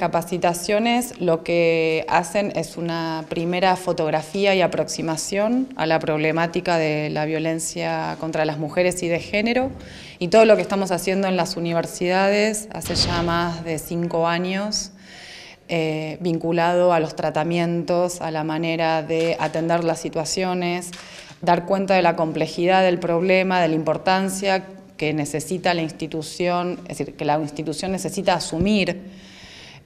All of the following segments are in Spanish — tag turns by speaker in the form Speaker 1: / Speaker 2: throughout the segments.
Speaker 1: capacitaciones lo que hacen es una primera fotografía y aproximación a la problemática de la violencia contra las mujeres y de género y todo lo que estamos haciendo en las universidades hace ya más de cinco años eh, vinculado a los tratamientos, a la manera de atender las situaciones, dar cuenta de la complejidad del problema, de la importancia que necesita la institución, es decir, que la institución necesita asumir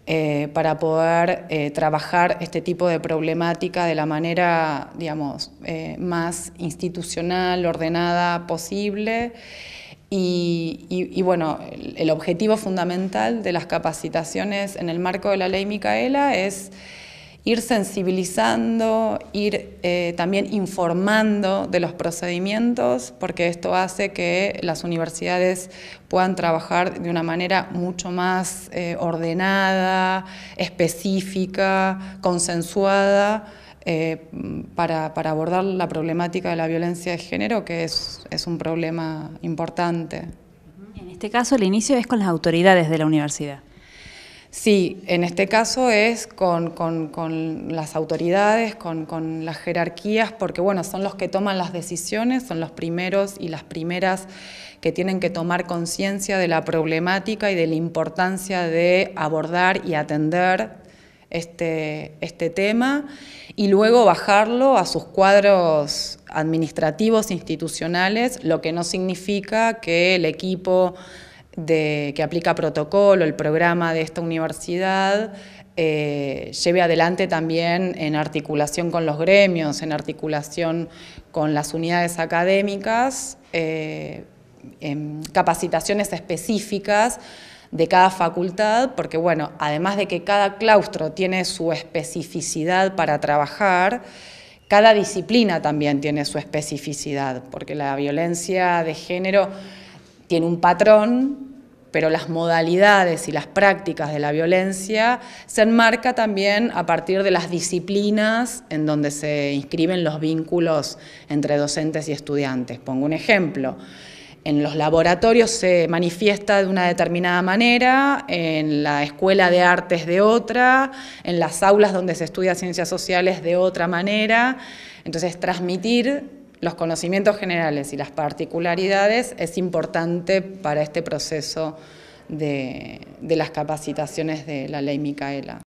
Speaker 1: eh, para poder eh, trabajar este tipo de problemática de la manera, digamos, eh, más institucional, ordenada posible. y, bueno, el, objetivo fundamental de las capacitaciones en el marco de la ley Micaela es ir sensibilizando, ir eh, también informando de los procedimientos, porque esto hace que las universidades puedan trabajar de una manera mucho más eh, ordenada, específica, consensuada, eh, para, abordar la problemática de la violencia de género, que es un problema importante. En este caso, el inicio es con las autoridades de la universidad. Sí, en este caso es con, las autoridades, con, las jerarquías, porque bueno, son los que toman las decisiones, son los primeros y las primeras que tienen que tomar conciencia de la problemática y de la importancia de abordar y atender este, este tema y luego bajarlo a sus cuadros administrativos, institucionales, lo que no significa que el equipo que aplica protocolo, el programa de esta universidad, eh, lleve adelante también en articulación con los gremios, en articulación con las unidades académicas, eh, en capacitaciones específicas de cada facultad, porque bueno, además de que cada claustro tiene su especificidad para trabajar, cada disciplina también tiene su especificidad, porque la violencia de género tiene un patrón, pero las modalidades y las prácticas de la violencia se enmarca también a partir de las disciplinas en donde se inscriben los vínculos entre docentes y estudiantes. Pongo un ejemplo. En los laboratorios se manifiesta de una determinada manera, en la escuela de artes de otra, en las aulas donde se estudia ciencias sociales de otra manera. Entonces, transmitir los conocimientos generales y las particularidades es importante para este proceso de, las capacitaciones de la ley Micaela.